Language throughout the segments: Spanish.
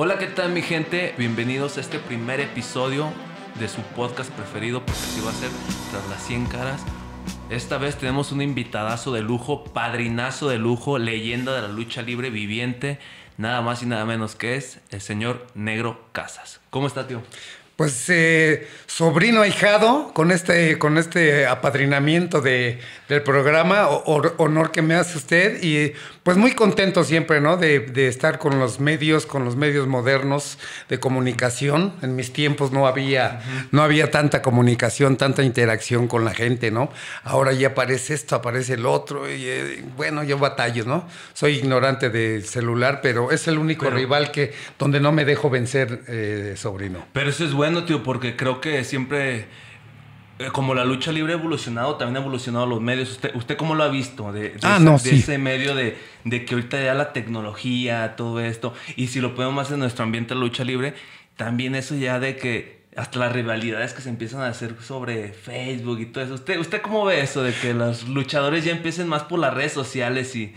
Hola, ¿qué tal mi gente? Bienvenidos a este primer episodio de su podcast preferido, porque así va a ser Tras las 100 caras. Esta vez tenemos un invitadazo de lujo, padrinazo de lujo, leyenda de la lucha libre viviente, nada más y nada menos que es el señor Negro Casas. ¿Cómo está, tío? pues eh, sobrino ahijado con este, con este apadrinamiento de, del programa, honor que me hace usted, y pues muy contento siempre, ¿no? De, estar con los medios, con los medios modernos de comunicación. En mis tiempos no había, no había tanta comunicación, tanta interacción con la gente, ¿no? Ahora ya aparece esto, aparece el otro, y eh, bueno, yo batallo, ¿no? Soy ignorante del celular, pero es el único rival que, donde no me dejo vencer, eh, sobrino. Pero eso es bueno bueno, tío, porque creo que siempre eh, como la lucha libre ha evolucionado, también ha evolucionado los medios. ¿Usted, usted cómo lo ha visto? De, ah, ese, medio de, que ahorita ya la tecnología, todo esto, y si lo ponemos más en nuestro ambiente de lucha libre, también eso ya de que hasta las rivalidades que se empiezan a hacer sobre Facebook y todo eso. ¿Usted, usted cómo ve eso de que los luchadores ya empiecen más por las redes sociales y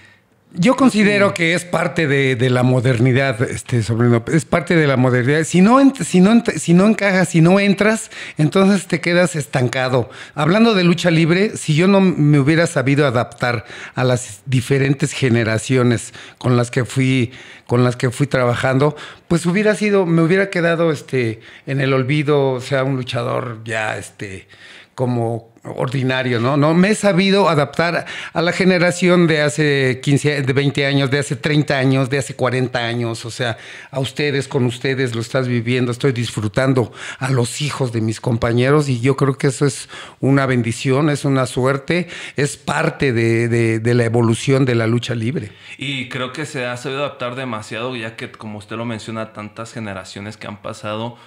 yo considero que es parte de, la modernidad, este sobrino, es parte de la modernidad. Si no, si, si no encajas, si no entras, entonces te quedas estancado. Hablando de lucha libre, si yo no me hubiera sabido adaptar a las diferentes generaciones con las que fui, con las que fui trabajando, pues hubiera sido, me hubiera quedado este, en el olvido, o sea, un luchador ya este, como ordinario, ¿no? No me he sabido adaptar a la generación de hace 15, de 20 años, de hace 30 años, de hace 40 años, o sea, a ustedes, con ustedes, lo estás viviendo, estoy disfrutando a los hijos de mis compañeros y yo creo que eso es una bendición, es una suerte, es parte de, la evolución de la lucha libre. Y creo que se ha sabido adaptar demasiado, ya que como usted lo menciona, tantas generaciones que han pasado...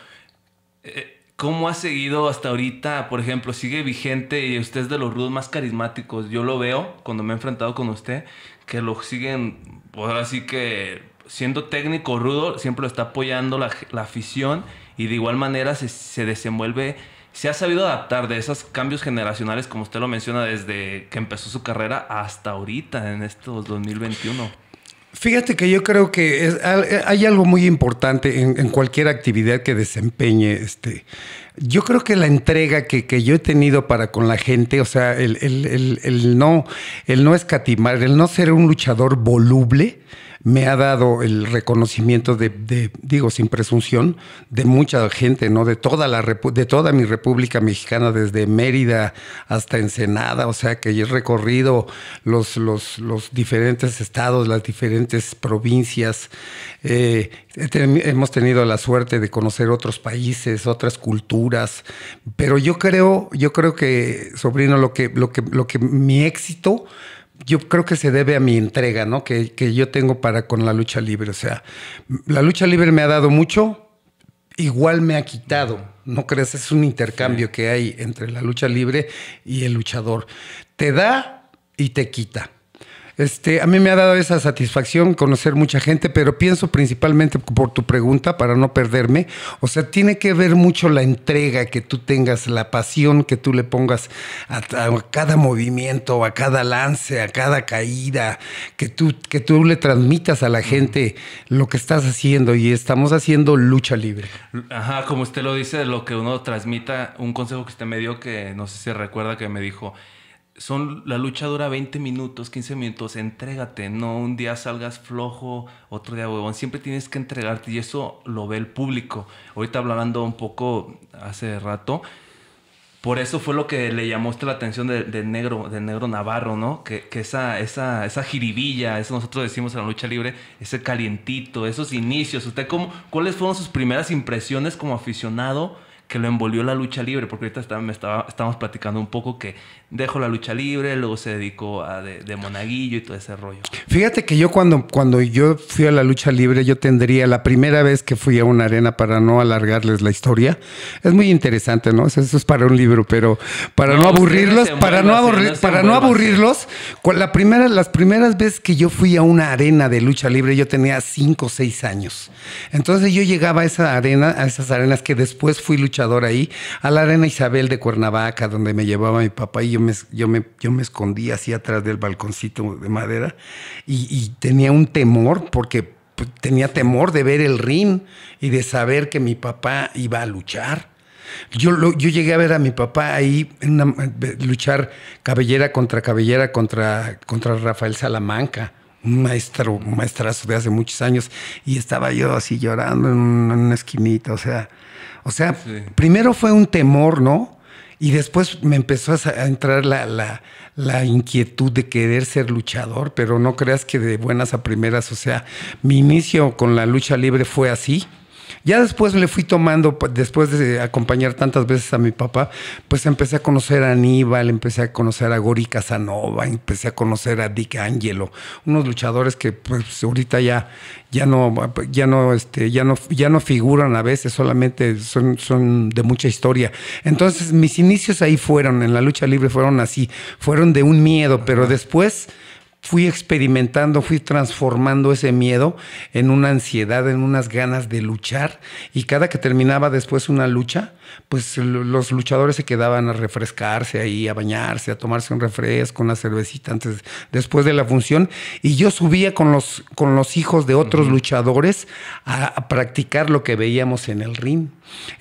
Eh, ¿Cómo ha seguido hasta ahorita? Por ejemplo, sigue vigente y usted es de los rudos más carismáticos. Yo lo veo cuando me he enfrentado con usted, que lo siguen, pues, ahora sí que siendo técnico rudo, siempre lo está apoyando la, afición y de igual manera se, se, desenvuelve, se ha sabido adaptar de esos cambios generacionales, como usted lo menciona, desde que empezó su carrera hasta ahorita, en estos 2021. Fíjate que yo creo que eh, hay algo muy importante en, cualquier actividad que desempeñe. Este, yo creo que la entrega que, yo he tenido para con la gente, o sea, el, no, el no escatimar, el no ser un luchador voluble, me ha dado el reconocimiento de, digo, sin presunción, de mucha gente, ¿no? De toda, la, de toda mi República Mexicana, desde Mérida hasta Ensenada, o sea que he recorrido los, los, diferentes estados, las diferentes provincias. Eh, hemos tenido la suerte de conocer otros países, otras culturas, pero yo creo, yo creo que, sobrino, lo que, lo que, lo que mi éxito yo creo que se debe a mi entrega, ¿no? Que, yo tengo para con la lucha libre. O sea, la lucha libre me ha dado mucho, igual me ha quitado. ¿No crees? Es un intercambio que hay entre la lucha libre y el luchador. Te da y te quita. Este, a mí me ha dado esa satisfacción conocer mucha gente, pero pienso principalmente por tu pregunta, para no perderme. O sea, tiene que ver mucho la entrega que tú tengas, la pasión que tú le pongas a, cada movimiento, a cada lance, a cada caída, que tú, que tú le transmitas a la gente lo que estás haciendo y estamos haciendo lucha libre. Ajá, como usted lo dice, lo que uno transmita, un consejo que usted me dio que no sé si recuerda que me dijo, son la lucha dura 20 minutos, 15 minutos, entrégate, no un día salgas flojo, otro día huevón, siempre tienes que entregarte y eso lo ve el público. Ahorita hablando un poco hace rato, por eso fue lo que le llamó la atención de negro, de negro Navarro, ¿no? Que, esa, esa, jiribilla, eso nosotros decimos en la lucha libre, ese calientito, esos inicios. ¿Usted cómo, cuáles fueron sus primeras impresiones como aficionado? que lo envolvió la lucha libre, porque ahorita estaba, estábamos platicando un poco que dejó la lucha libre, luego se dedicó a de, monaguillo y todo ese rollo. Fíjate que yo cuando, cuando yo fui a la lucha libre, yo tendría la primera vez que fui a una arena para no alargarles la historia. Es muy interesante, ¿no? Eso es para un libro, pero para no, aburrirlos, para no, para no aburrirlos, la primera, las primeras veces que yo fui a una arena de lucha libre, yo tenía cinco o seis años. Entonces yo llegaba a esa arena, a esas arenas que después fui luchando ahí, a la Arena Isabel de Cuernavaca, donde me llevaba mi papá y yo me, yo me, yo me escondía así atrás del balconcito de madera y, tenía un temor porque pues, tenía temor de ver el ring y de saber que mi papá iba a luchar. Yo, yo llegué a ver a mi papá ahí en eh, luchar cabellera contra cabellera contra, contra Rafael Salamanca, un maestro, un maestrazo de hace muchos años, y estaba yo así llorando en una, en esquinita, o sea, o sea, primero fue un temor, ¿no? Y después me empezó a entrar la, la, inquietud de querer ser luchador, pero no creas que de buenas a primeras, o sea, mi inicio con la lucha libre fue así. Ya después le fui tomando, después de acompañar tantas veces a mi papá, pues empecé a conocer a Aníbal, empecé a conocer a Gori Casanova, empecé a conocer a Dick Angelo, unos luchadores que pues ahorita ya, ya no, ya no, este, ya no, ya no figuran a veces, solamente son, son de mucha historia. Entonces mis inicios ahí fueron, en la lucha libre fueron así, fueron de un miedo, pero después fui experimentando, fui transformando ese miedo en una ansiedad, en unas ganas de luchar. Y cada que terminaba después una lucha, pues los luchadores se quedaban a refrescarse ahí, a bañarse, a tomarse un refresco, una cervecita antes, después de la función. Y yo subía con los, con los hijos de otros luchadores a, practicar lo que veíamos en el ring.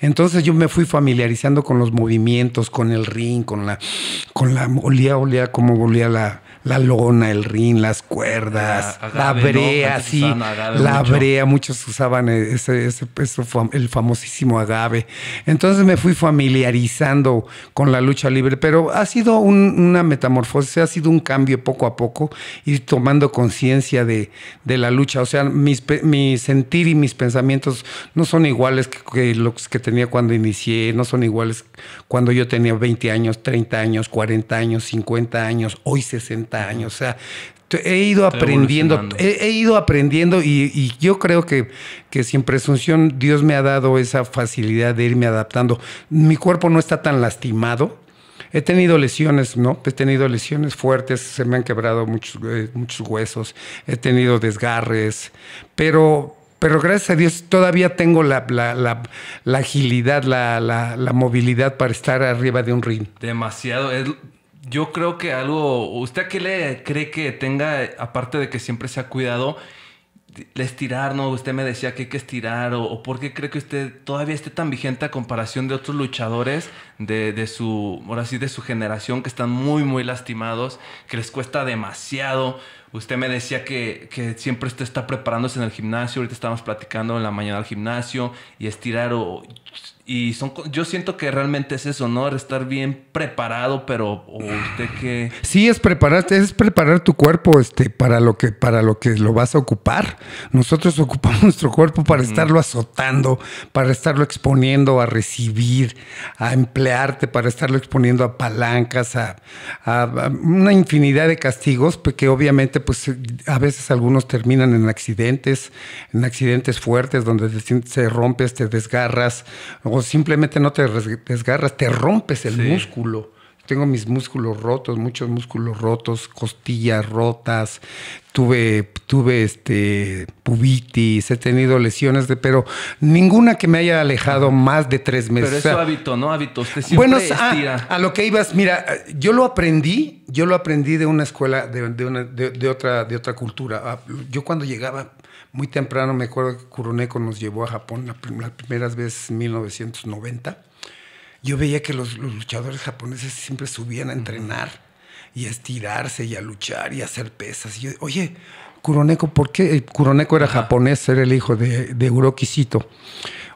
Entonces yo me fui familiarizando con los movimientos, con el ring, con la, con la, olía, olía, cómo olía la la lona, el rin, las cuerdas, ah, la, brea, sí, la brea, muchos usaban ese, ese, el famosísimo agave. Entonces me fui familiarizando con la lucha libre, pero ha sido una metamorfosis, ha sido un cambio poco a poco, y tomando conciencia de, la lucha. O sea, mi sentir y mis pensamientos no son iguales que, que los que tenía cuando inicié, no son iguales cuando yo tenía 20 años, 30 años, 40 años, 50 años, hoy 60 años. O sea, he ido aprendiendo, he, ido aprendiendo y, yo creo que, que, sin presunción Dios me ha dado esa facilidad de irme adaptando. Mi cuerpo no está tan lastimado. He tenido lesiones, ¿no? He tenido lesiones fuertes, se me han quebrado muchos, eh, muchos huesos, he tenido desgarres, pero, pero gracias a Dios todavía tengo la, la agilidad, la, movilidad para estar arriba de un ring. Demasiado. Es yo creo que algo, ¿usted qué le cree que tenga, aparte de que siempre se ha cuidado, estirar, ¿no? Usted me decía que hay que estirar, o, por qué cree que usted todavía esté tan vigente a comparación de otros luchadores de, su, ahora sí, de su generación que están muy, muy lastimados, que les cuesta demasiado. Usted me decía que, que siempre usted está preparándose en el gimnasio, ahorita estábamos platicando en la mañana al gimnasio y estirar, o y son, yo siento que realmente es eso, ¿no? Estar bien preparado, pero usted que... Sí, es prepararte, es preparar tu cuerpo este, para, lo que, para lo que lo vas a ocupar. Nosotros ocupamos nuestro cuerpo para estarlo azotando, para estarlo exponiendo a recibir, a emplearte, para estarlo exponiendo a palancas, a, una infinidad de castigos porque obviamente pues a veces algunos terminan en accidentes, en accidentes fuertes donde se rompes, te desgarras o simplemente no te desgarras, te rompes el músculo. Tengo mis músculos rotos, muchos músculos rotos, costillas rotas, tuve, tuve este pubitis, he tenido lesiones de, pero ninguna que me haya alejado más de tres meses. Pero eso hábito, ¿no? Hábitos Usted siempre bueno, ah, A, lo que ibas, mira, yo lo aprendí, yo lo aprendí de una escuela, de, otra, de otra cultura. Ah, yo cuando llegaba muy temprano me acuerdo que Kuroneko nos llevó a Japón la las primeras veces en 1990. Yo veía que los, luchadores japoneses siempre subían a entrenar y a estirarse y a luchar y a hacer pesas. Y yo, oye, Kuroneko, ¿por qué? Eh, Kuroneko era japonés, era el hijo de, de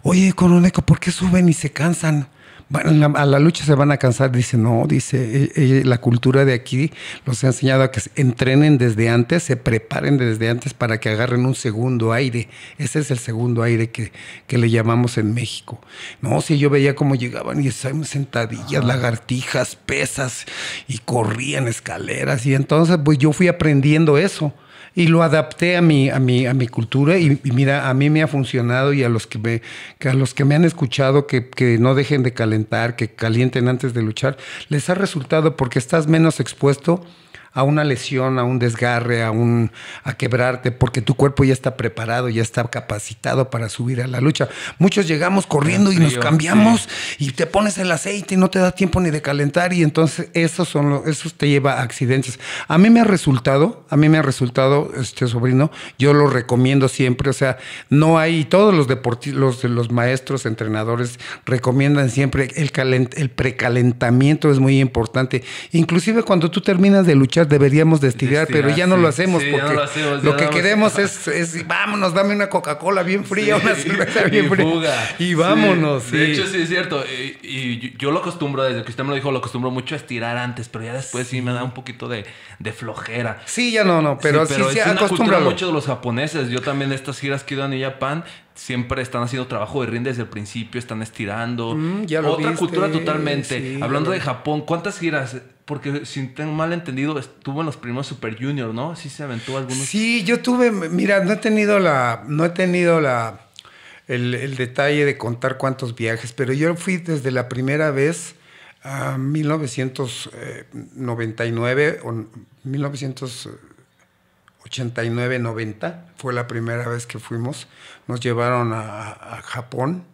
Oye, Kuroneko, ¿por qué suben y se cansan? bueno, a la lucha se van a cansar. Dice, no, dice, e, e, la cultura de aquí los ha enseñado a que entrenen desde antes, se preparen desde antes para que agarren un segundo aire. Ese es el segundo aire que, le llamamos en México. No, si yo veía cómo llegaban y estaban sentadillas, lagartijas, pesas y corrían escaleras. Y entonces, pues yo fui aprendiendo eso y lo adapté a mi, a mi, a mi cultura y, mira, a mí me ha funcionado y a los que me, a los que me han escuchado que, que, no dejen de calentar, que calienten antes de luchar, les ha resultado porque estás menos expuesto a una lesión, a un desgarre, a un a quebrarte, porque tu cuerpo ya está preparado, ya está capacitado para subir a la lucha. Muchos llegamos corriendo y nos cambiamos y te pones el aceite y no te da tiempo ni de calentar y entonces eso son los, esos te lleva a accidentes. A mí me ha resultado, a mí me ha resultado este sobrino, yo lo recomiendo siempre, o sea, no hay todos los deportistas, los, maestros, entrenadores recomiendan siempre el el precalentamiento es muy importante. Inclusive cuando tú terminas de luchar deberíamos de estirar, pero ya no lo hacemos porque lo, que queremos es, vámonos, dame una Coca-Cola bien fría, una cerveza bien y fría. Y vámonos. De hecho, sí, es cierto. Y, yo lo acostumbro, desde que usted me lo dijo, lo acostumbro mucho a estirar antes, pero ya después sí me da un poquito de, flojera. Sí, ya no, no, pero sí, pero sí, es una mucho de los japoneses. Yo también estas giras que he ido Japan, siempre están haciendo trabajo de rinde desde el principio, están estirando. Mm, Otra cultura totalmente. Hablando de Japón, ¿cuántas giras porque si tengo mal entendido, estuvo en los primeros Super Junior, ¿no? Sí se aventó algunos. Sí, yo tuve, mira, no he tenido la, no he tenido la, el, detalle de contar cuántos viajes, pero yo fui desde la primera vez a 1999 o 1989-90, fue la primera vez que fuimos, nos llevaron a Japón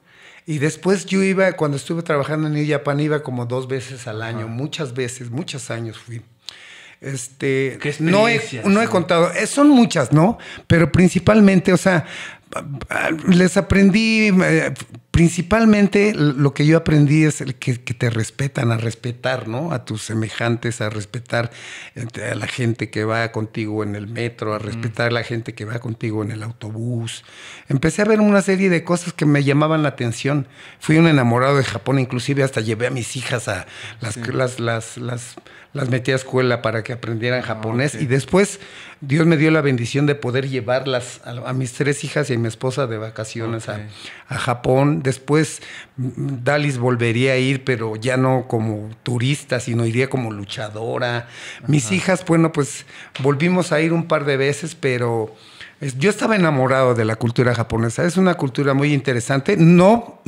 y después yo iba, cuando estuve trabajando en New iba como dos veces al año, muchas veces, muchos años fui. Este, ¿Qué no, he, no he contado, eh, son muchas, ¿no? Pero principalmente, o sea, les aprendí eh, principalmente lo que yo aprendí es el que, te respetan, a respetar, ¿no? A tus semejantes, a respetar este, a la gente que va contigo en el metro, a respetar a la gente que va contigo en el autobús. Empecé a ver una serie de cosas que me llamaban la atención. Fui un enamorado de Japón, inclusive hasta llevé a mis hijas a las, las, metí a escuela para que aprendieran ah, japonés. Y después Dios me dio la bendición de poder llevarlas a, mis tres hijas y a mi esposa de vacaciones a Japón Después mm, Dalis volvería a ir, pero ya no como turista, sino iría como luchadora. Mis hijas, bueno, pues volvimos a ir un par de veces, pero yo estaba enamorado de la cultura japonesa. Es una cultura muy interesante. No,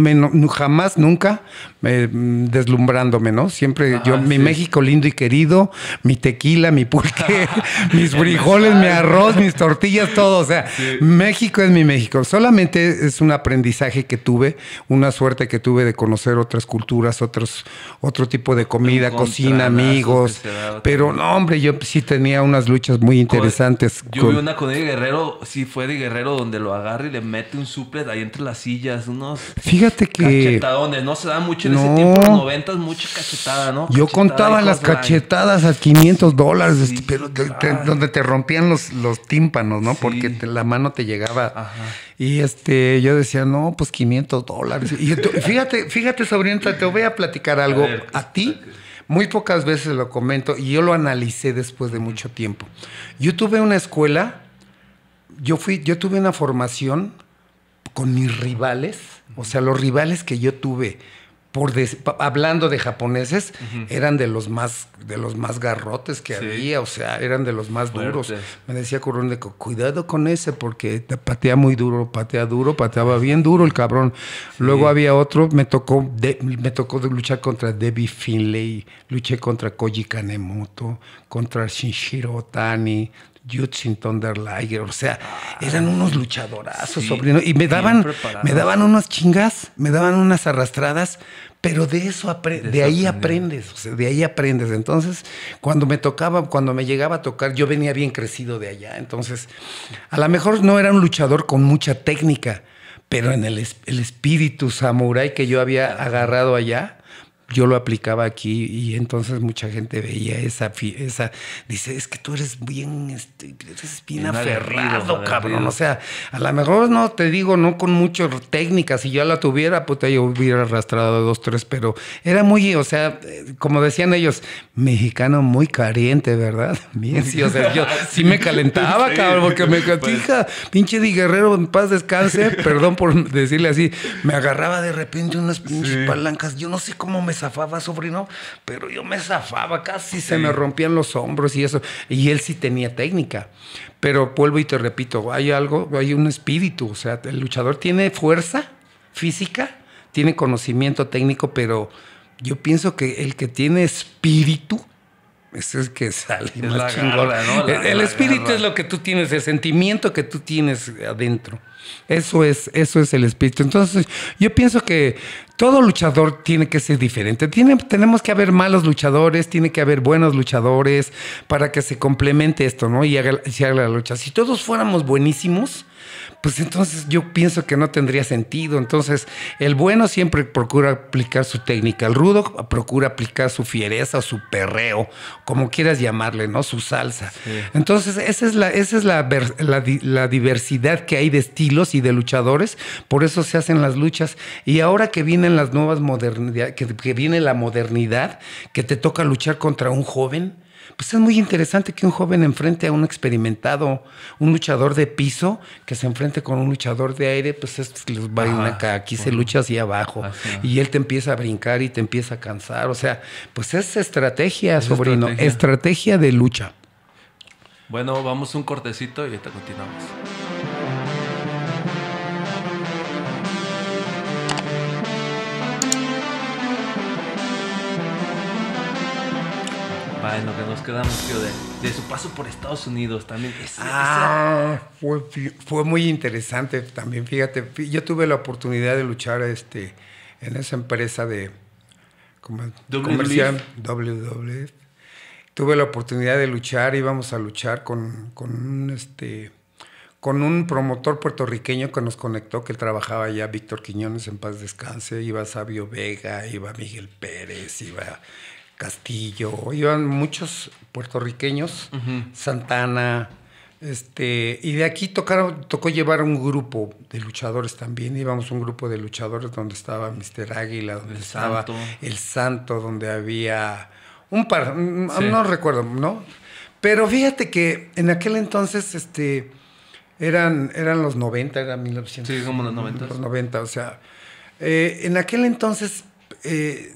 jamás, nunca eh, deslumbrándome, ¿no? Siempre yo, mi México lindo y querido, mi tequila, mi pulque, mis frijoles, mi arroz, mis tortillas, todo. O sea, México es mi México. Solamente es un aprendizaje que tuve, una suerte que tuve de conocer otras culturas, otros, otro tipo de comida, cocina, amigos. Pero no, hombre, yo sí tenía unas luchas muy interesantes. yo vi una con el Guerrero sí fue de Guerrero donde lo agarra y le mete un suplet ahí entre las sillas, unos Fíjate que cachetadones, no se da mucho en ese tiempo, en los noventas mucha cachetada, ¿no? Yo contaba las cachetadas a 500 dólares, este, pero donde te rompían los, los tímpanos, ¿no? Porque la mano te llegaba. Y este, yo decía, no, pues 500 dólares. Y fíjate, fíjate, Sabrina, te voy a platicar algo a pues, ti. Muy pocas veces lo comento y yo lo analicé después de mucho tiempo. Yo tuve una escuela yo fui, yo tuve una formación con mis rivales, o sea, los rivales que yo tuve, por hablando de japoneses, eran de los más, de los más garrotes que había, o sea, eran de los más duros. Me decía Kuroneko, cuidado con ese, porque patea muy duro, patea duro, pateaba bien duro el cabrón. Luego había otro, me tocó, me tocó luchar contra Debbie Finlay, luché contra Koji Kanemoto, contra Shinshiro Otani, Jutsin Thunder Liger, o sea, ah, eran unos luchadorazos, sobrinos, sobrino, y me daban, me daban unas chingas, me daban unas arrastradas, pero de eso de, ahí aprendes, o sea, de ahí aprendes. Entonces, cuando me tocaba, cuando me llegaba a tocar, yo venía bien crecido de allá. Entonces, a lo mejor no era un luchador con mucha técnica, pero en el, el espíritu samurái que yo había agarrado allá, yo lo aplicaba aquí y entonces mucha gente veía esa, esa dice, es que tú eres bien, este, bien, aferrado, cabrón. O sea, a lo mejor no te digo, no con muchas técnicas, si yo la tuviera, puta, pues, yo hubiera arrastrado dos, tres, pero era muy, o sea, como decían ellos, mexicano muy caliente, ¿verdad? Bien, sí, o sea, yo sí me calentaba, cabrón, porque me pues. hija, pinche Di Guerrero, en paz descanse, perdón por decirle así, me agarraba de repente unas pinches palancas, yo no sé cómo me zafaba, sobrino, pero yo me zafaba, casi se me rompían los hombros y eso. Y él sí tenía técnica. Pero vuelvo y te repito, hay algo, hay un espíritu, o sea, el luchador tiene fuerza física, tiene conocimiento técnico, pero yo pienso que el que tiene espíritu es que sale el espíritu es lo que tú tienes, el sentimiento que tú tienes adentro. Eso es, eso es el espíritu. Entonces, yo pienso que todo luchador tiene que ser diferente. Tiene, tenemos que haber malos luchadores, tiene que haber buenos luchadores para que se complemente esto, ¿no? Y se haga la lucha. Si todos fuéramos buenísimos, pues entonces yo pienso que no tendría sentido. Entonces, el bueno siempre procura aplicar su técnica, el rudo procura aplicar su fiereza, o su perreo, como quieras llamarle, ¿no? Su salsa. Entonces, esa es, la, esa es la, diversidad que hay de estilos y de luchadores, por eso se hacen las luchas. Y ahora que vienen las nuevas que viene la modernidad, que te toca luchar contra un joven, pues es muy interesante que un joven enfrente a un experimentado, un luchador de piso, que se enfrente con un luchador de aire, pues es les va acá, aquí se lucha hacia abajo. y él te empieza a brincar y te empieza a cansar. O sea, pues es estrategia, sobrino, estrategia. de lucha. Bueno, vamos un cortecito y ahorita continuamos. que nos quedamos, de, su paso por Estados Unidos también. Ah, fue, muy interesante también, fíjate. Yo tuve la oportunidad de luchar este, en esa empresa de comercial WWF. Tuve la oportunidad de luchar, íbamos a luchar con, con un este con un promotor puertorriqueño que nos conectó, que trabajaba ya Víctor Quiñones en paz descanse, iba Sabio Vega, iba Miguel Pérez, iba Castillo, iban muchos puertorriqueños, Santana, este, y de aquí tocó llevar un grupo de luchadores también. Íbamos un grupo de luchadores donde estaba Mr. Águila, donde estaba El Santo, donde había un par, mm, mm, no recuerdo, ¿no? Pero fíjate que en aquel entonces, este, eran, eran los 90, era 1900. Sí, como los 90. Los 90, o sea, eh, en aquel entonces eh,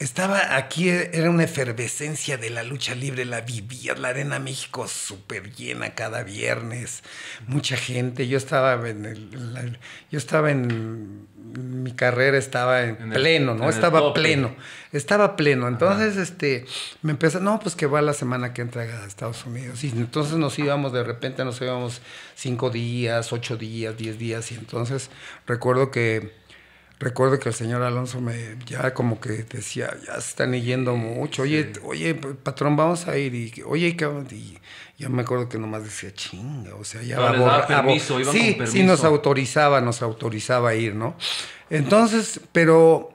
estaba aquí, e, era una efervescencia de la lucha libre, la vivía, la Arena México súper llena cada viernes, mucha gente. Yo estaba en, el, yo estaba en mi carrera, estaba en, pleno, ¿no? estaba pleno, estaba pleno. Entonces, este, me empezó, no, pues que va la semana que entra a Estados Unidos. Y entonces nos íbamos, de repente nos íbamos cinco días, ocho días, diez días. Y entonces recuerdo que recuerdo que el señor Alonso me ya como que decía, ya se están yendo mucho, oye, oye, patrón, vamos a ir, y oye, y yo me acuerdo que nomás decía, chinga, o sea, ya va a permiso, sí, con Sí, nos autorizaba, nos autorizaba a ir, ¿no? Entonces, pero,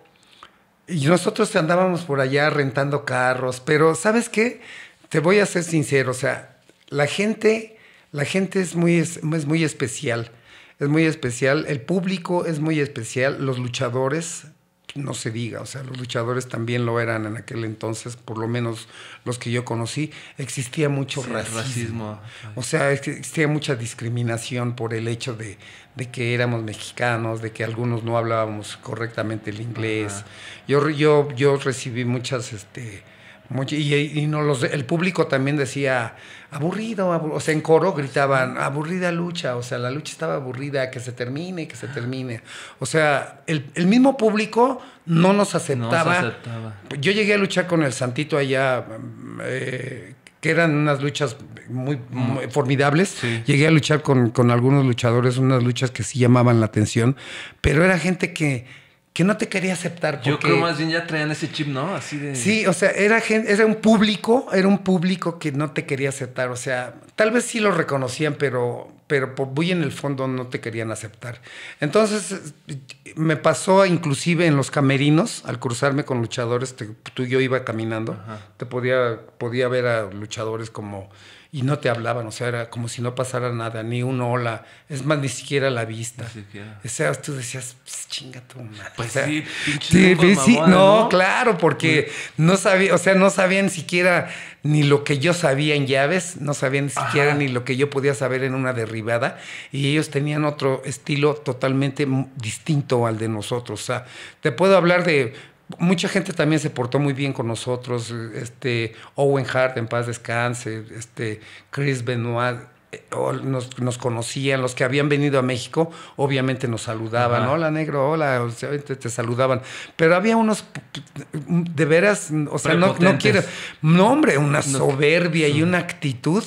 y nosotros andábamos por allá rentando carros, pero ¿sabes qué? Te voy a ser sincero, o sea, la gente, la gente es muy, es, es muy especial es muy especial, el público es muy especial, los luchadores, no se diga, o sea, los luchadores también lo eran en aquel entonces, por lo menos los que yo conocí, existía mucho racismo. O sea, existía mucha discriminación por el hecho de, de, que éramos mexicanos, de que algunos no hablábamos correctamente el inglés. Yo, yo, yo recibí muchas este, y, no los, el público también decía, aburrido, o sea, en coro gritaban, aburrida lucha, o sea, la lucha estaba aburrida, que se termine, que se termine. O sea, el, el mismo público no nos aceptaba. Yo llegué a luchar con el Santito allá, eh, que eran unas luchas muy, mm. formidables. Llegué a luchar con, con algunos luchadores, unas luchas que sí llamaban la atención, pero era gente que que no te quería aceptar. Porque... Yo creo más bien ya traían ese chip, ¿no? Así de. Sí, o sea, era gente, era un público, era un público que no te quería aceptar. O sea, tal vez sí lo reconocían, pero, pero muy en el fondo no te querían aceptar. Entonces, me pasó inclusive en los camerinos, al cruzarme con luchadores, tú y yo iba caminando, te podía, podía ver a luchadores como y no te hablaban, o sea, era como si no pasara nada, ni un hola, es más, ni siquiera la vista. O sea, tú decías, pues, chinga tu madre. Pues sí, no, claro, porque no sabía, o sea, no sabían siquiera ni lo que yo sabía en llaves, no sabían ni siquiera ni lo que yo podía saber en una derribada, y ellos tenían otro estilo totalmente distinto al de nosotros. O sea, te puedo hablar de Mucha gente también se portó muy bien con nosotros. Este, Owen Hart, en paz descanse, este, Chris Benoit, eh, nos, conocían, los que habían venido a México, obviamente nos saludaban, hola negro, hola, obviamente te, saludaban, pero había unos, de veras, o sea, no, no quiero, no hombre, una soberbia y una actitud,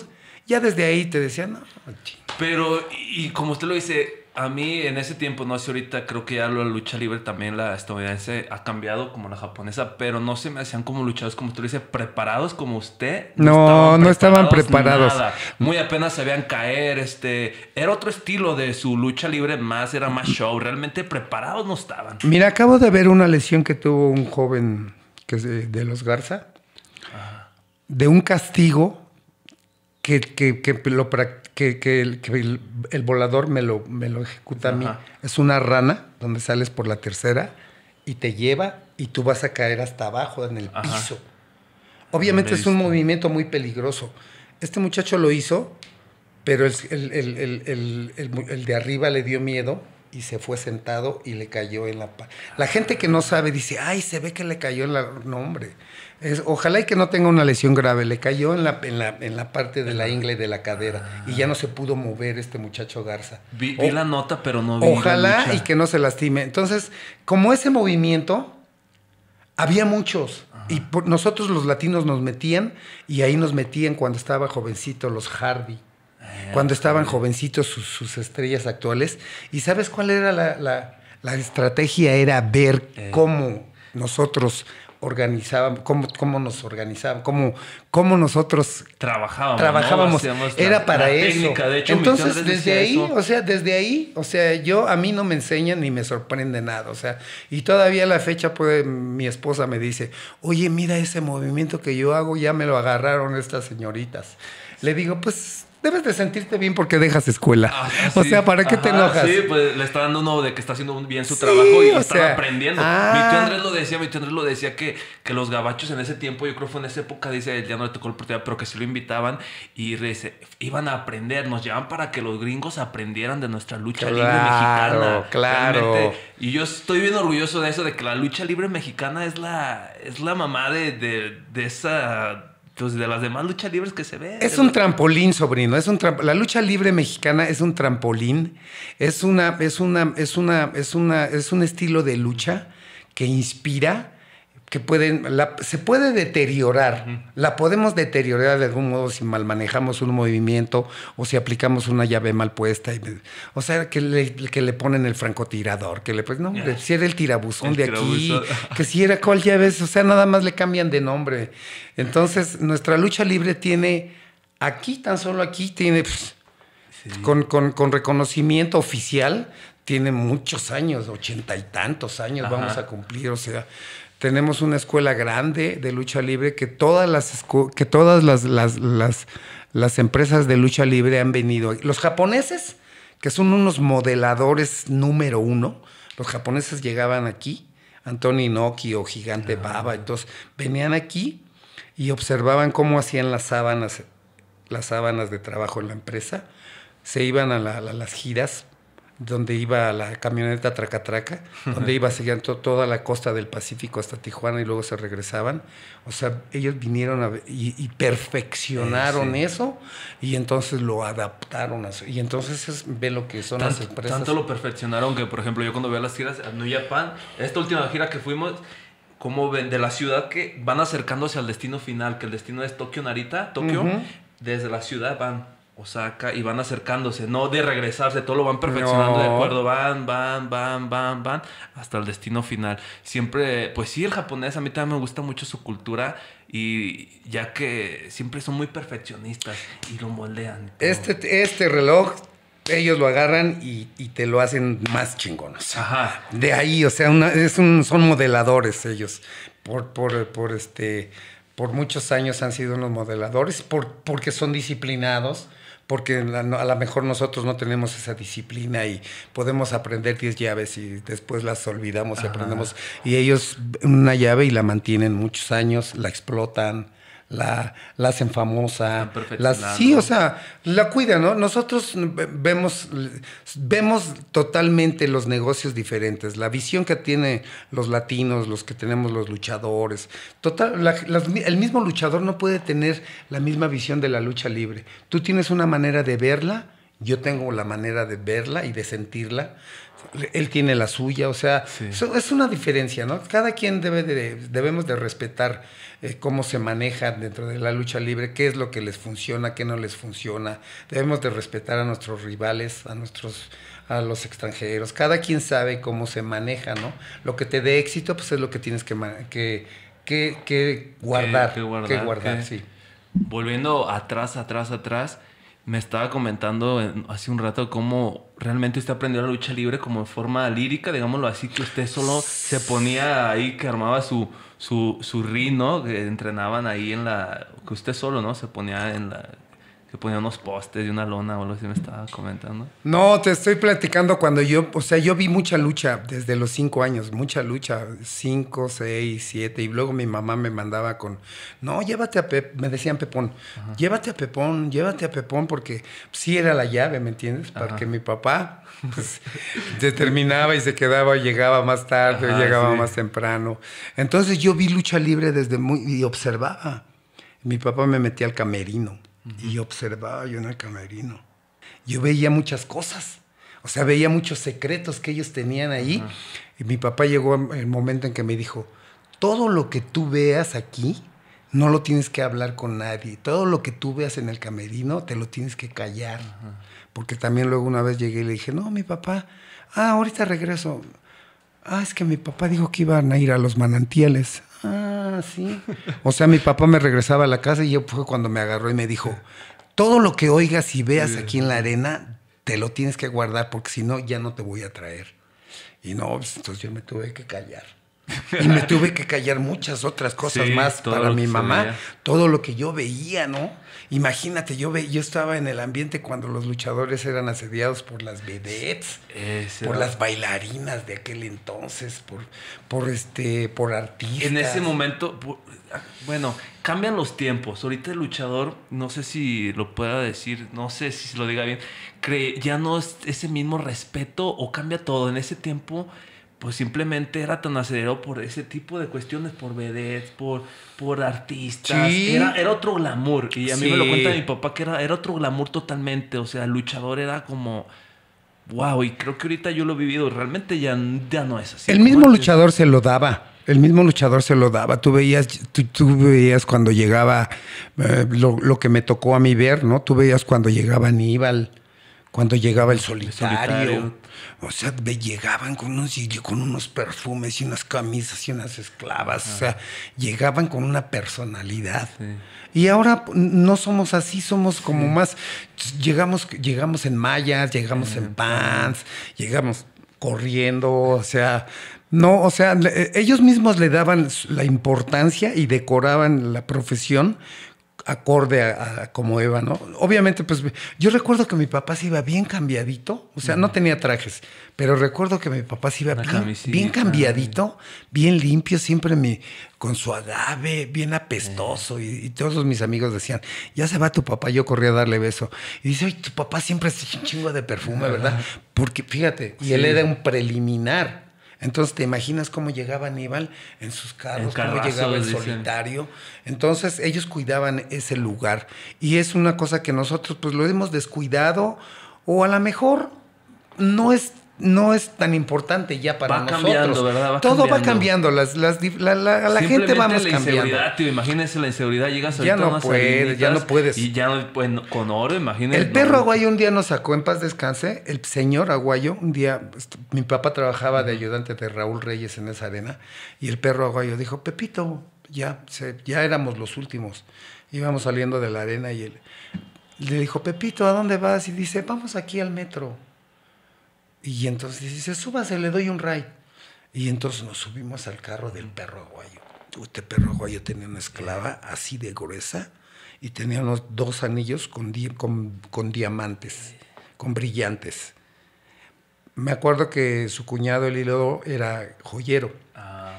ya desde ahí te decían, no, pero, y como usted lo dice, a mí en ese tiempo, no sé ahorita, creo que ya la lucha libre también, la estadounidense, ha cambiado como la japonesa, pero no se me hacían como luchadores, como tú dices, preparados como usted. No, no estaban preparados. Muy apenas se caer, este, era otro estilo de su lucha libre más, era más show, realmente preparados no estaban. Mira, acabo de ver una lesión que tuvo un joven que de, los Garza, de un castigo que, que, que lo practicó que, el, volador me lo, me lo ejecuta a mí. Es una rana donde sales por la tercera y te lleva y tú vas a caer hasta abajo en el piso. Obviamente es un movimiento muy peligroso. Este muchacho lo hizo, pero el, el de arriba le dio miedo y se fue sentado y le cayó en la... La gente que no sabe dice, ay, se ve que le cayó en la... No, hombre. Es, ojalá y que no tenga una lesión grave. Le cayó en la, en la, parte de la ingle de la cadera. Y ya no se pudo mover este muchacho Garza. Vi, la nota, pero no vi. Ojalá y que no se lastime. Entonces, como ese movimiento, había muchos. Y nosotros los latinos nos metían. Y ahí nos metían cuando estaba jovencito los Hardy. Eh, cuando estaban jovencitos sus, estrellas actuales. ¿Y sabes cuál era la, la, estrategia? Era ver eh. cómo nosotros organizaban, cómo, cómo nos organizaban, cómo, cómo nosotros trabajábamos. trabajábamos. Era para eso. Entonces, desde ahí, o sea, desde ahí, o sea, yo a mí no me enseñan ni me sorprende nada. O sea, y todavía la fecha puede, mi esposa me dice, oye, mira ese movimiento que yo hago, ya me lo agarraron estas señoritas. Le digo, pues debes de sentirte bien porque dejas escuela. Ah, o sea, ¿para qué te enojas? Sí, pues le está dando uno de que está haciendo bien su trabajo y está aprendiendo. Ah. mi tío Andrés lo decía, mi tío Andrés lo decía que, que los gabachos en ese tiempo, yo creo que fue en esa época, dice, ya no le tocó el oportunidad, pero que sí lo invitaban y iban a aprender, nos llevan para que los gringos aprendieran de nuestra lucha libre mexicana. Claro, claro. Y yo estoy bien orgulloso de eso, de que la lucha libre mexicana es la, es la mamá de, de, de esa pues, de las demás luchas libres que se ven. Es un trampolín, sobrino. Es la lucha libre mexicana es un trampolín. Es una, es una, es una, es una, es un estilo de lucha que inspira que pueden, se puede deteriorar, la podemos deteriorar de algún modo si mal manejamos un movimiento o si aplicamos una llave mal puesta. o sea, que le, ponen el francotirador, que le pues, no, si era el tirabuzón de aquí, que si era cuál llave o sea, nada más le cambian de nombre. Entonces, nuestra lucha libre tiene, aquí, tan solo aquí, tiene, pues, con, con, con reconocimiento oficial, tiene muchos años, ochenta y tantos años vamos a cumplir, o sea, tenemos una escuela grande de lucha libre que todas las, que todas las, empresas de lucha libre han venido. Los japoneses, que son unos modeladores número uno, los japoneses llegaban aquí, Antonio noki o Gigante Baba, entonces venían aquí y observaban cómo hacían las sábanas, las sábanas de trabajo en la empresa. Se iban a las giras donde iba la camioneta Tracatraca, -traca, donde iba seguían toda la costa del Pacífico hasta Tijuana y luego se regresaban. O sea, ellos vinieron y, perfeccionaron eso y entonces lo adaptaron Y entonces ve lo que son las empresas. Tanto lo perfeccionaron que, por ejemplo, yo cuando veo las giras a New Japan, esta última gira que fuimos, como ven, de la ciudad que van acercándose al destino final, que el destino es Tokio Narita, Tokio, desde la ciudad van Osaka y van acercándose, no de regresarse, todo lo van perfeccionando de acuerdo, van, van, van, van, van, hasta el destino final. Siempre, pues sí, el japonés a mí también me gusta mucho su cultura y ya que siempre son muy perfeccionistas y lo moldean. Este, este reloj ellos lo agarran y, te lo hacen más chingonos. Ajá. De ahí, o sea, son modeladores ellos. Por, por, por, este, por muchos años han sido unos modeladores por, porque son disciplinados porque a lo mejor nosotros no tenemos esa disciplina y podemos aprender 10 llaves y después las olvidamos y aprendemos. Y ellos una llave y la mantienen muchos años, la explotan, la, hacen famosa. La sí, o sea, la cuidan, ¿no? Nosotros vemos, vemos totalmente los negocios diferentes, la visión que tienen los latinos, los que tenemos los luchadores. Total, el mismo luchador no puede tener la misma visión de la lucha libre. Tú tienes una manera de verla, yo tengo la manera de verla y de sentirla él tiene la suya, o sea, es una diferencia, ¿no? Cada quien debe de, debemos de respetar eh, cómo se maneja dentro de la lucha libre, qué es lo que les funciona, qué no les funciona. Debemos de respetar a nuestros rivales, a nuestros a los extranjeros. Cada quien sabe cómo se maneja, ¿no? Lo que te dé éxito, pues es lo que tienes que guardar, que, que guardar, que guardar sí. Volviendo atrás, atrás, atrás me estaba comentando hace un rato cómo realmente usted aprendió la lucha libre como en forma lírica, digámoslo así, que usted solo se ponía ahí, que armaba su, su, su ¿no? Que entrenaban ahí en la... que usted solo, ¿no? Se ponía en la que ponía unos postes y una lona o algo así me estaba comentando. No, te estoy platicando cuando yo, o sea, yo vi mucha lucha desde los cinco años, mucha lucha, cinco, seis, siete, y luego mi mamá me mandaba con, no, llévate a Pepón, me decían Pepón, llévate a Pepón, llévate a Pepón, porque sí era la llave, ¿me entiendes? Para que mi papá determinaba pues, y se quedaba, llegaba más tarde, o llegaba más temprano. Entonces yo vi lucha libre desde muy, y observaba. Mi papá me metía al camerino y observaba yo en el camerino. Yo veía muchas cosas. O sea, veía muchos secretos que ellos tenían ahí. Y mi papá llegó el momento en que me dijo, todo lo que tú veas aquí, no lo tienes que hablar con nadie. Todo lo que tú veas en el camerino, te lo tienes que callar. Porque también luego una vez llegué y le dije, no, mi papá, ah, ahorita regreso. Ah, es que mi papá dijo que iban a ir a los manantiales ah, sí. O sea, mi papá me regresaba a la casa y yo fue cuando me agarró y me dijo, todo lo que oigas y veas aquí en la arena, te lo tienes que guardar porque si no, ya no te voy a traer. Y no, pues, entonces yo me tuve que callar y me tuve que callar muchas otras cosas más para mi mamá, todo lo que yo veía, ¿no? Imagínate, yo ve, yo estaba en el ambiente cuando los luchadores eran asediados por las vedettes, por las bailarinas de aquel entonces, por, por este, por artistas. En ese momento, bueno, cambian los tiempos. Ahorita el luchador, no sé si lo pueda decir, no sé si lo diga bien, ya no es ese mismo respeto o cambia todo. En ese tiempo pues simplemente era tan acelerado por ese tipo de cuestiones, por vedettes, por, por artistas. Era, otro glamour. Y a mí me lo cuenta mi papá que era, era otro glamour totalmente. O sea, el luchador era como. Wow, y creo que ahorita yo lo he vivido. Realmente ya, ya no es así. El mismo luchador se lo daba. El mismo luchador se lo daba. Tú veías, tú, veías cuando llegaba eh, lo, lo, que me tocó a mí ver, ¿no? Tú veías cuando llegaba Aníbal cuando llegaba el solitario, o sea, llegaban con unos, con unos perfumes y unas camisas y unas esclavas, o sea, llegaban con una personalidad. Y ahora pues, no somos así, somos como más, llegamos, llegamos en mallas, llegamos en pants, llegamos corriendo, o sea, no, o sea, ellos mismos le daban la importancia y decoraban la profesión acorde a, como Eva, ¿no? Obviamente, pues yo recuerdo que mi papá se iba bien cambiadito, o sea, no tenía trajes, pero recuerdo que mi papá se iba bien, cambiadito, bien limpio, siempre con su agave, bien apestoso, eh. y, todos mis amigos decían, ya se va tu papá, yo corría a darle beso. Y dice, oye, tu papá siempre es chingo de perfume, ¿verdad? Porque fíjate, y él era un preliminar. Entonces, ¿te imaginas cómo llegaba Aníbal en sus carros, cómo llegaba el solitario? Entonces, ellos cuidaban ese lugar. Y es una cosa que nosotros, pues, lo hemos descuidado, o a lo mejor no es no es tan importante ya para va nosotros. Todo va cambiando, las, la, gente vamos la Inseguridad, imagínese la inseguridad, llegas a ya no puedes, ya no puedes. Y ya no puedes. con oro, imagínese. El perro aguayo un día nos sacó en paz descanse, el señor aguayo, un día mi papá trabajaba de ayudante de Raúl Reyes en esa arena y el perro aguayo dijo, "Pepito, ya ya éramos los últimos." Íbamos saliendo de la arena y él le dijo, "Pepito, ¿a dónde vas?" y dice, "Vamos aquí al metro." Y entonces dice, se le doy un ray. Y entonces nos subimos al carro del perro Aguayo. Este perro Aguayo tenía una esclava así de gruesa y tenía unos dos anillos con, con, diamantes, con brillantes. Me acuerdo que su cuñado, el hilo, era joyero. Ah,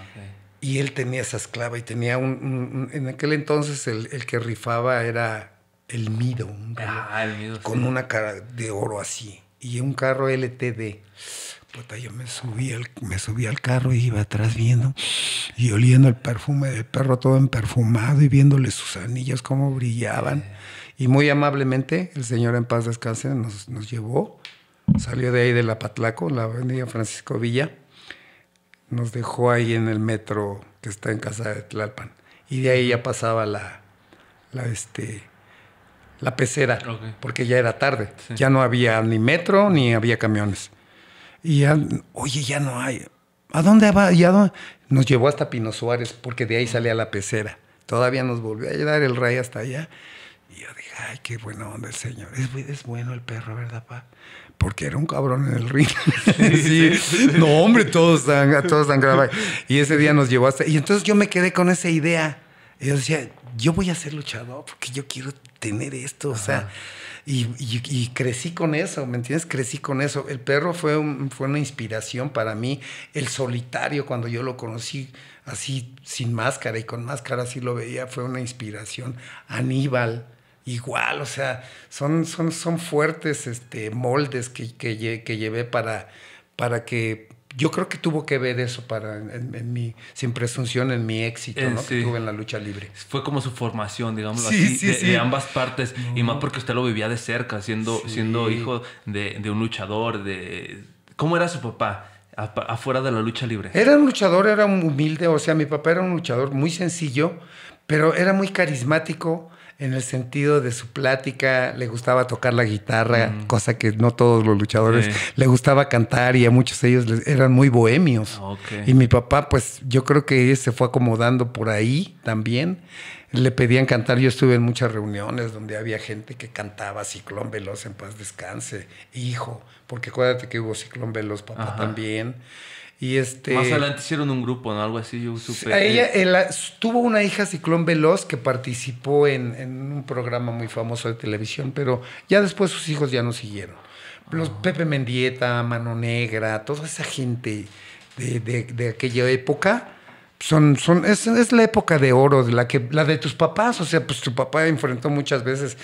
y él tenía esa esclava y tenía un... en aquel entonces el, que rifaba era el Mido. Ah, con una cara de oro así y un carro LTD. Puta, yo me subí, al, me subí al carro y iba atrás viendo y oliendo el perfume del perro todo perfumado y viéndole sus anillos cómo brillaban. Y muy amablemente el señor en paz descanse nos, nos llevó, salió de ahí de la Patlaco, la avenida Francisco Villa, nos dejó ahí en el metro que está en casa de Tlalpan. Y de ahí ya pasaba la, la este, la pecera, porque ya era tarde. Ya no había ni metro ni había camiones. Y ya, oye, ya no hay. ¿A dónde va? ¿Y Nos llevó hasta Pino Suárez, porque de ahí salía la pecera. Todavía nos volvió a llevar el rey hasta allá. Y yo dije, ay, qué bueno, onda el señor. Es, bueno el perro, ¿verdad, pa? Porque era un cabrón en el ring. Sí, No, hombre, todos están, todos están grabados. Y ese día nos llevó hasta... Y entonces yo me quedé con esa idea. Y yo decía, yo voy a ser luchador porque yo quiero tener esto, o sea, y, crecí con eso, ¿me entiendes? Crecí con eso. El perro fue, fue una inspiración para mí, el solitario cuando yo lo conocí así sin máscara y con máscara así lo veía, fue una inspiración. Aníbal, igual, o sea, son, son, son fuertes este, moldes que, llevé para, para que yo creo que tuvo que ver eso para en, mi sin presunción en mi éxito que eh, tuve en la lucha libre fue como su formación digamos así de, ambas partes y más mm. porque usted lo vivía de cerca siendo siendo hijo de, de, un luchador de cómo era su papá afuera de la lucha libre era un luchador era un humilde o sea mi papá era un luchador muy sencillo pero era muy carismático en el sentido de su plática, le gustaba tocar la guitarra, mm. cosa que no todos los luchadores le gustaba cantar y a muchos de ellos eran muy bohemios. Ah, y mi papá, pues yo creo que se fue acomodando por ahí también. Le pedían cantar, yo estuve en muchas reuniones donde había gente que cantaba Ciclón Veloz en paz descanse, hijo, porque acuérdate que hubo Ciclón Veloz, papá también este, Más adelante hicieron un grupo, ¿no? Algo así, yo supe. ella tuvo una hija ciclón veloz que participó en, un programa muy famoso de televisión, pero ya después sus hijos ya no siguieron. Los ah. Pepe Mendieta, Mano Negra, toda esa gente de, aquella época, son, es, la época de oro, de la que, la de tus papás, o sea, pues tu papá enfrentó muchas veces.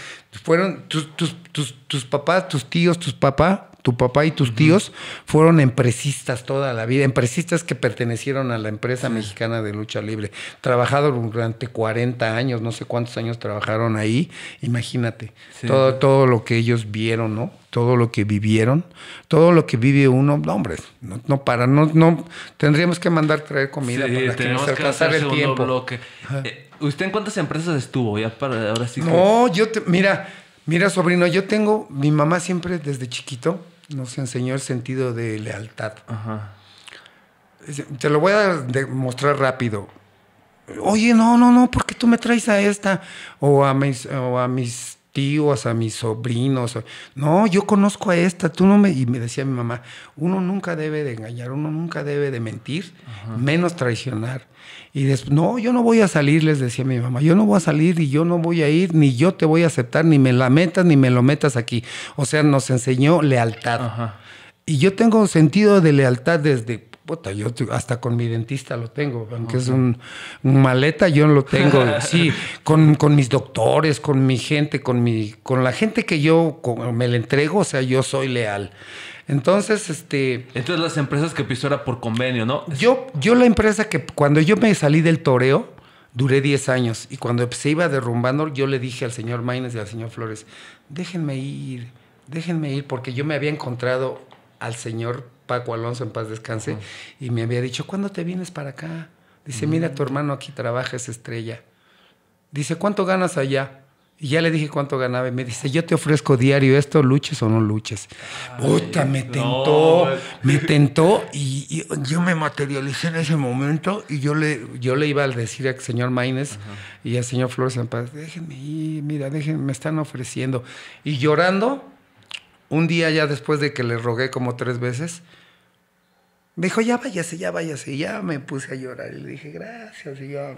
Fueron tus papás, tus tíos, tus papás tu papá y tus tíos fueron empresistas toda la vida, empresistas que pertenecieron a la empresa mexicana de lucha libre. Trabajaron durante 40 años, no sé cuántos años trabajaron ahí, imagínate, todo, todo lo que ellos vieron, ¿no? Todo lo que vivieron, todo lo que vive uno, no, hombre, no, para, no, no, tendríamos que mandar traer comida para que nos el tiempo. Eh, ¿Usted en cuántas empresas estuvo? Ya para ahora sí. No, yo te, mira, mira, sobrino, yo tengo, mi mamá siempre desde chiquito, nos enseñó el sentido de lealtad. Te lo voy a demostrar rápido. Oye, no, no, no, ¿por qué tú me traes a esta? O a mis, mis tíos, a mis sobrinos. No, yo conozco a esta, tú no me... Y me decía mi mamá, uno nunca debe de engañar, uno nunca debe de mentir, menos traicionar. Y después, no, yo no voy a salir, les decía mi mamá, yo no voy a salir y yo no voy a ir, ni yo te voy a aceptar, ni me la metas, ni me lo metas aquí. O sea, nos enseñó lealtad. Y yo tengo sentido de lealtad desde puta, yo hasta con mi dentista lo tengo, aunque es un, maleta, yo lo tengo, sí, con, mis doctores, con mi gente, con, mi, con la gente que yo me le entrego, o sea, yo soy leal. Entonces, este... Entonces las empresas que piso era por convenio, ¿no? Yo, yo la empresa que cuando yo me salí del toreo, duré 10 años, y cuando se iba derrumbando, yo le dije al señor Maines y al señor Flores, déjenme ir, déjenme ir, porque yo me había encontrado al señor Paco Alonso en paz descanse, y me había dicho, ¿cuándo te vienes para acá? Dice, mira, tu hermano aquí trabaja, es estrella. Dice, ¿cuánto ganas allá? Y ya le dije cuánto ganaba y me dice, yo te ofrezco diario esto, luches o no luches. Pues. me tentó, me tentó y, yo me materialicé en ese momento y yo le, yo le iba a decir al señor Maínez y al señor Flores en Paz, déjenme ir, mira, déjenme, me están ofreciendo. Y llorando, un día ya después de que le rogué como tres veces, me dijo, ya váyase, ya váyase. Y ya me puse a llorar. Y le dije, gracias. Y yo,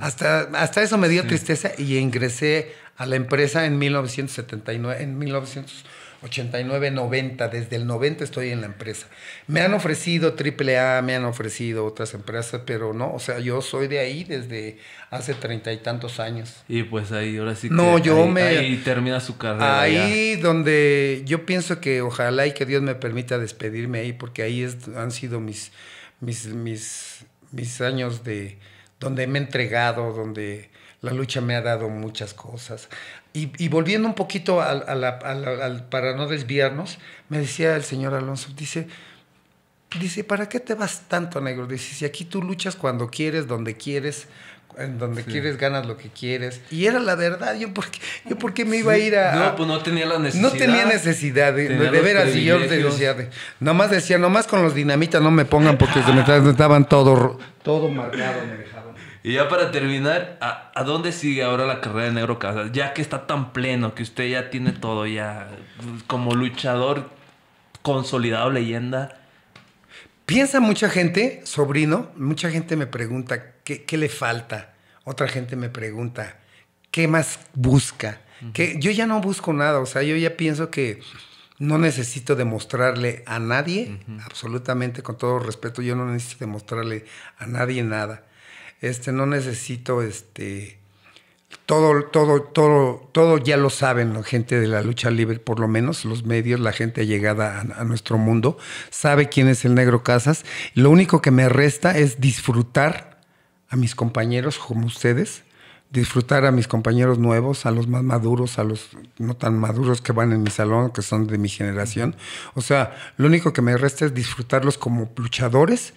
hasta, hasta eso me dio tristeza y ingresé a la empresa en 1979, en 1979 89-90, desde el 90 estoy en la empresa. Me han ofrecido AAA, me han ofrecido otras empresas, pero no, o sea, yo soy de ahí desde hace treinta y tantos años. Y pues ahí ahora sí que no, yo me, termina su carrera. Ahí donde yo pienso que ojalá y que Dios me permita despedirme ahí, porque ahí es, han sido mis, mis, mis, mis años de donde me he entregado, donde la lucha me ha dado muchas cosas. Y, volviendo un poquito a, para no desviarnos, me decía el señor Alonso, dice, dice, ¿para qué te vas tanto, negro? Dice, si aquí tú luchas cuando quieres, donde quieres, en donde quieres ganas lo que quieres. Y era la verdad, yo porque yo me iba a ir a No, pues no tenía la necesidad. No tenía necesidad de, ver de veras y yo decía, nomás decía, nomás con los dinamitas no me pongan porque se me estaban todo todo marcado, me dejaban. Y ya para terminar, ¿a, dónde sigue ahora la carrera de Negro Casas? Ya que está tan pleno, que usted ya tiene todo, ya pues, como luchador consolidado, leyenda. Piensa mucha gente, sobrino, mucha gente me pregunta qué, le falta. Otra gente me pregunta qué más busca. Que yo ya no busco nada, o sea, yo ya pienso que no necesito demostrarle a nadie, absolutamente con todo respeto, yo no necesito demostrarle a nadie nada este, no necesito este, todo, todo, todo, todo ya lo saben la gente de la lucha libre, por lo menos los medios, la gente llegada a, a, nuestro mundo, sabe quién es el negro Casas. Lo único que me resta es disfrutar a mis compañeros como ustedes, disfrutar a mis compañeros nuevos, a los más maduros, a los no tan maduros que van en mi salón, que son de mi generación. O sea, lo único que me resta es disfrutarlos como luchadores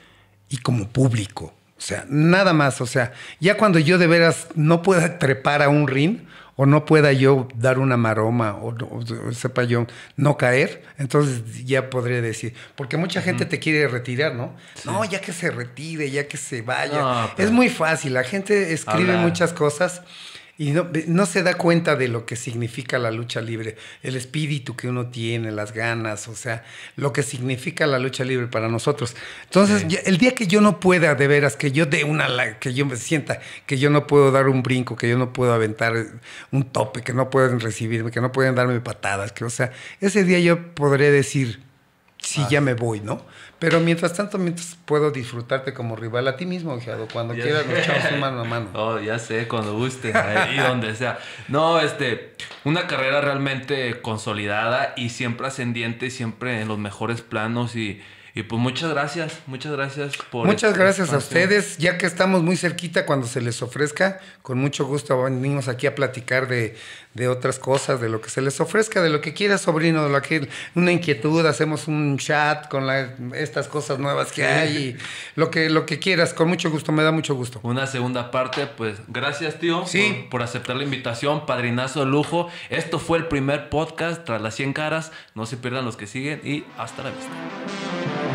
y como público o sea, nada más. O sea, ya cuando yo de veras no pueda trepar a un ring o no pueda yo dar una maroma o, sepa yo no caer, entonces ya podría decir, porque mucha gente te quiere retirar, ¿no? No, ya que se retire, ya que se vaya. es muy fácil, la gente escribe muchas cosas y no, se da cuenta de lo que significa la lucha libre, el espíritu que uno tiene, las ganas, o sea, lo que significa la lucha libre para nosotros. Entonces, el día que yo no pueda, de veras, que yo dé una, que yo me sienta, que yo no puedo dar un brinco, que yo no puedo aventar eh, un tope, que no pueden recibirme, que no pueden darme patadas, que, o sea, ese día yo podré decir, sí, ah, ya me voy, ¿no? Pero mientras tanto, mientras puedo disfrutarte como rival a ti mismo, cuando quieras, luchar mano a mano. Oh, ya sé, cuando guste, ahí donde sea. No, este, una carrera realmente consolidada y siempre ascendiente, siempre en los mejores planos y... pues muchas gracias, muchas gracias por. Muchas este gracias a ustedes, ya que estamos muy cerquita cuando se les ofrezca, con mucho gusto venimos aquí a platicar de, de otras cosas, de lo que se les ofrezca, de lo que quieras sobrino, de lo que una inquietud, hacemos un chat con estas cosas nuevas que hay, lo que lo que quieras, con mucho gusto, me da mucho gusto. Una segunda parte, pues gracias, tío, por, aceptar la invitación, padrinazo de lujo. Esto fue el primer podcast tras las 100 caras. No se pierdan los que siguen y hasta la vista.